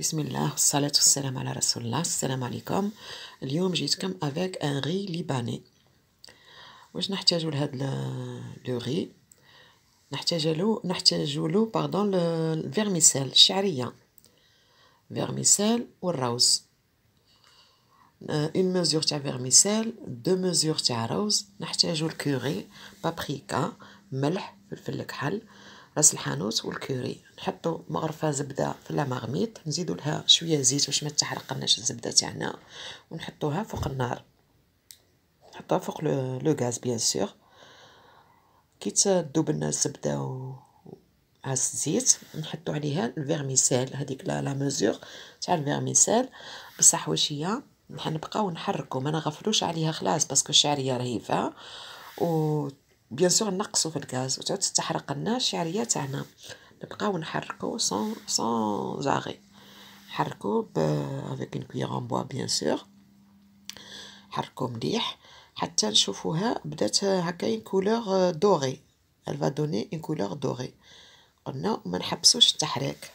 بسم الله والصلاة والسلام على رسول الله السلام عليكم اليوم جيتكم افيك ان غي ليباني واش نحتاجو لهاد لو غي نحتاجلو نحتاجولو باردون الفيرميسيل الشعريه فيرميسيل والروز اون مزيور تاع فيرميسيل دو مزيور تاع روز نحتاجو الكوري بابريكا ملح فلفل الكحل راس الحانوت والكوري نحطو مغرفه زبده في لامغميط نزيدو لها شويه زيت باش ما تحرقناش الزبده تاعنا ونحطوها فوق النار نحطها فوق لو غاز بيان سور كي تذوب لنا الزبده و مع الزيت نحطو عليها الفيرميسيل هذيك لا لا ميزور تاع الفيرميسيل بصح واش هي نبقاو نحركو ما نغفلوش عليها خلاص باسكو الشعريه رهيفه و بيان سور نقصوا في الغاز وتعود تحرق لنا الشعريه تاعنا نبقاو نحركو سون سون زاغي حركو ب افيك اون كويغ بوا بيان سور حركو مليح حتى نشوفوها بدات هكا اون كولور دوري الفا دوني donner une couleur قلنا ما نحبسوش التحريك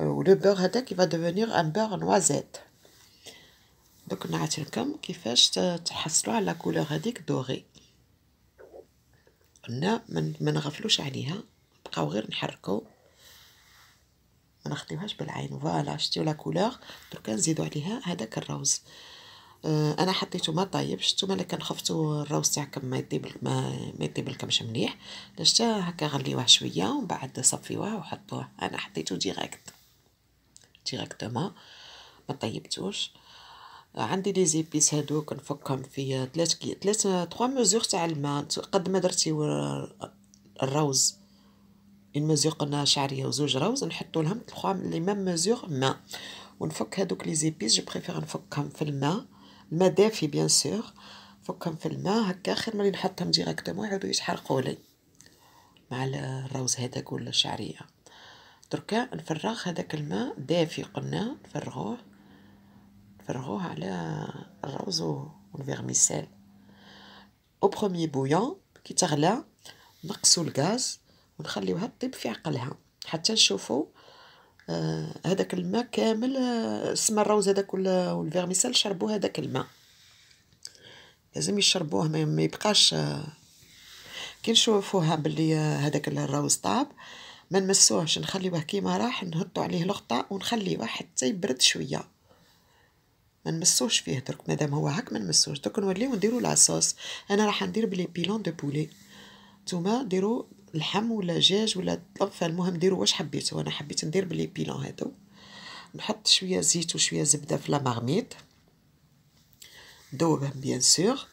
لو بور هذاك يفا دوفونيغ ان بور نوازيت دوك نعطيكم كيفاش تحصلوا على لا كولور هذيك دوري قلنا ما نغفلوش عليها بقاو غير نحركو ما نخطيوهاش بالعين فوالا شتيو لا كولور دركا نزيدو عليها هذاك الروز آه، انا حطيته ما طايبش شفتو ملي كنخفتو الروز تاعكم ما يطيب ما يطيب لكمش مليح حتى هكا غليوه شويه ومن بعد صفيوه وحطوه انا حطيته ديريكت ديريكتومون ما طيبتوش آه عندي لي زيبيس هادو كنفكهم في ثلاث كي ثلاث تخوا مزيغ تاع الماء قد ما درتي الروز ان مزيغ قلنا شعريه وزوج روز نحطو لهم تخوا لي ميم مزيغ ماء ونفك هادوك لي زيبيس جو بريفير نفكهم في الماء الماء دافي بيان سور نفكهم في الماء هكا خير ملي نحطهم ديريكتومون يعاودو يتحرقوا لي مع الروز هذاك ولا الشعريه دركا نفرغ هذاك الماء دافي قلنا نفرغوه فرغوه على الروز والفيرميسيل او بروميي بويون كي تغلى نقصوا الغاز ونخليوها طيب في عقلها حتى نشوفوا آه، هذاك الماء كامل آه، سما الروز هذاك والفيرميسيل شربوا هذاك الماء لازم يشربوه ما يبقاش آه، كي نشوفوها باللي هذاك الروز طاب ما نمسوهش نخليوه كيما راح نهطو عليه الغطاء ونخليوه حتى يبرد شويه ما نمسوش فيه درك مادام هو هاك ما نمسوش درك نوليو نديرو العصاص انا راح ندير بلي بيلون دو بولي نتوما ديرو لحم ولا جاج ولا طف المهم ديرو واش حبيتو انا حبيت ندير بلي بيلون هادو نحط شويه زيت وشويه زبده في لا مغميط دوبهم بيان سور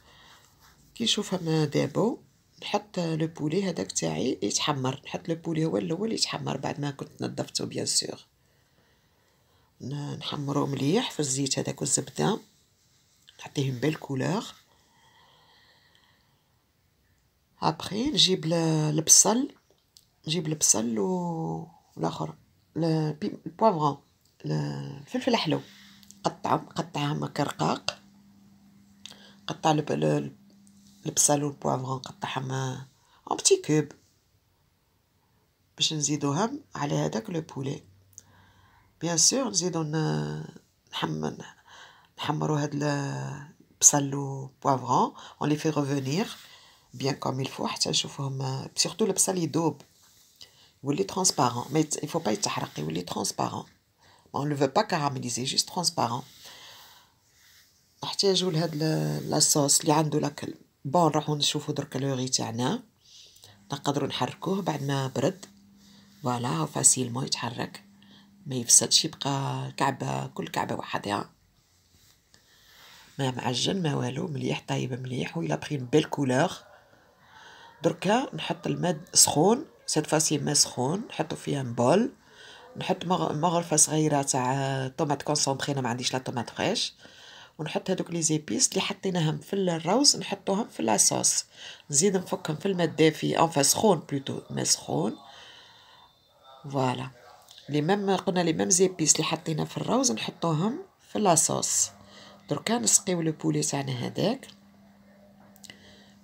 كي نشوفهم دابو نحط لو بولي هذاك تاعي يتحمر نحط لو بولي هو الاول يتحمر بعد ما كنت نظفته بيان سور نحمرو مليح في الزيت هذاك والزبده نعطيهم بال كولور ابري نجيب البصل نجيب البصل و الاخر البوافغون الفلفل الحلو قطعه قطعها كرقاق قطع البصل والبوافغون قطعهم اون بتي كوب باش نزيدوهم على هذاك لو بولي بيان سور نزيدو نحمر نحمرو هاد البصل بوافغون اون لي في ريفونير بيان كوم إلفو حتى نشوفوهم سورتو البصل يدوب يولي ترونسبارون مي يت... il با يتحرق يولي ترونسبارون اون لو فو با كاراميليزي جوست ترونسبارون نحتاجو لهاد لاصوص اللي عندو لاكل بون نروحو نشوفو درك لوغي تاعنا نقدرو نحركوه بعد ما برد فوالا فاسيلمون يتحرك ما يفسدش يبقى كعبة كل كعبة وحدها ما معجن ما والو مليح طايبة مليح وإلا بخي بيل كولور دركا نحط الماء سخون سيت فاسي ما سخون نحطو فيها مبول نحط مغرفة صغيرة تاع طوماط أنا ما عنديش لا طوماط فريش ونحط هذوك لي زيبيس اللي حطيناهم في الروز نحطوهم في لاصوص نزيد نفكهم في الماء الدافي أونفا سخون بلوتو ما سخون فوالا لي ميم قلنا لي ميم زيبيس اللي حطينا في الروز نحطوهم في لاصوص دركا نسقيو لو بولي تاعنا يعني هذاك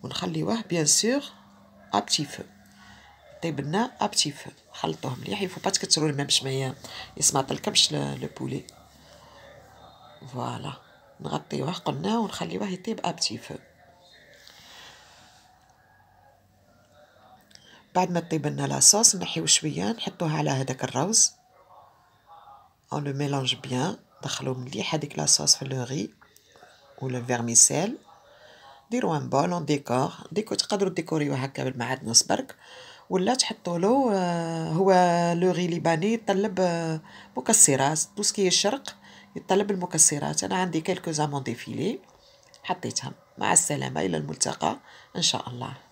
ونخليوه بيان سور ابتي فو طيب لنا ابتي فو خلطوه مليح يفو با تكثروا الماء باش ما يسمعطلكمش لو بولي فوالا نغطيوه قلنا ونخليوه يطيب ابتي فو بعد ما طيب لنا لاصوص نحيو شويه نحطوها على هذاك الروز اون لو ميلونج بيان دخلو مليح هذيك لاصوص في لو غي ولا فيرميسيل ديروا ان بول اون ديكور ديكو تقدروا ديكوريو هكا بالمعدنوس برك ولا تحطوا له هو لو غي ليباني يطلب آه، مكسرات تو الشرق يطلب المكسرات انا عندي كيلكو زامون ديفيلي حطيتهم مع السلامه الى الملتقى ان شاء الله